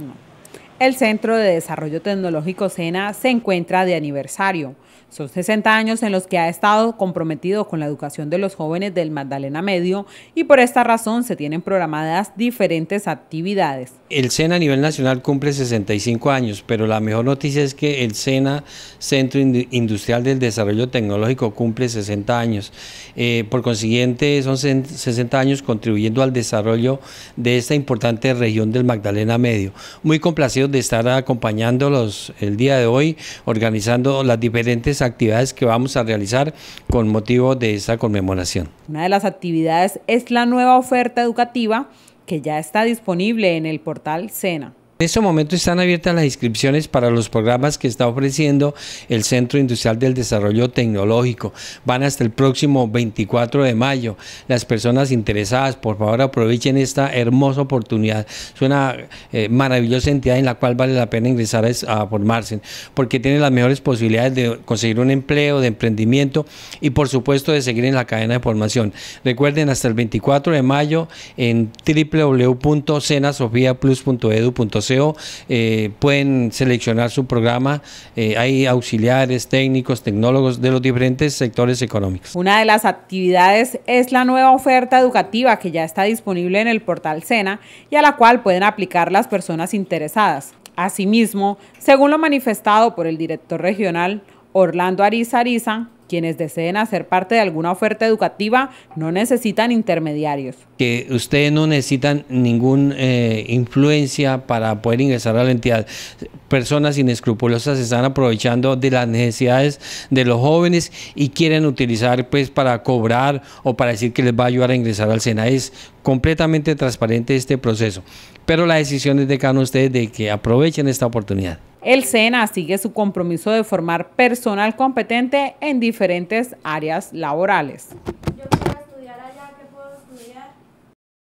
Não. El Centro de Desarrollo Tecnológico SENA se encuentra de aniversario. Son 60 años en los que ha estado comprometido con la educación de los jóvenes del Magdalena Medio y por esta razón se tienen programadas diferentes actividades. El SENA a nivel nacional cumple 65 años, pero la mejor noticia es que el SENA, Centro Industrial del Desarrollo Tecnológico, cumple 60 años. Eh, por consiguiente, son 60 años contribuyendo al desarrollo de esta importante región del Magdalena Medio. Muy complacido de estar acompañándolos el día de hoy, organizando las diferentes actividades que vamos a realizar con motivo de esta conmemoración. Una de las actividades es la nueva oferta educativa que ya está disponible en el portal SENA. En este momento están abiertas las inscripciones para los programas que está ofreciendo el Centro Industrial del Desarrollo Tecnológico. Van hasta el próximo 24 de mayo. Las personas interesadas, por favor, aprovechen esta hermosa oportunidad. Es una eh, maravillosa entidad en la cual vale la pena ingresar a, formarse, porque tiene las mejores posibilidades de conseguir un empleo, de emprendimiento y, por supuesto, de seguir en la cadena de formación. Recuerden, hasta el 24 de mayo en www.cenasofiaplus.edu.co eh, pueden seleccionar su programa. Eh, hay auxiliares, técnicos, tecnólogos de los diferentes sectores económicos. Una de las actividades es la nueva oferta educativa que ya está disponible en el portal SENA y a la cual pueden aplicar las personas interesadas. Asimismo, según lo manifestado por el director regional Orlando Ariza Ariza, quienes deseen hacer parte de alguna oferta educativa no necesitan intermediarios. Que ustedes no necesitan ninguna eh, influencia para poder ingresar a la entidad. Personas inescrupulosas se están aprovechando de las necesidades de los jóvenes y quieren utilizar pues para cobrar o para decir que les va a ayudar a ingresar al SENA. Es completamente transparente este proceso. Pero la decisión es de cada uno de ustedes de que aprovechen esta oportunidad. El SENA sigue su compromiso de formar personal competente en diferentes áreas laborales.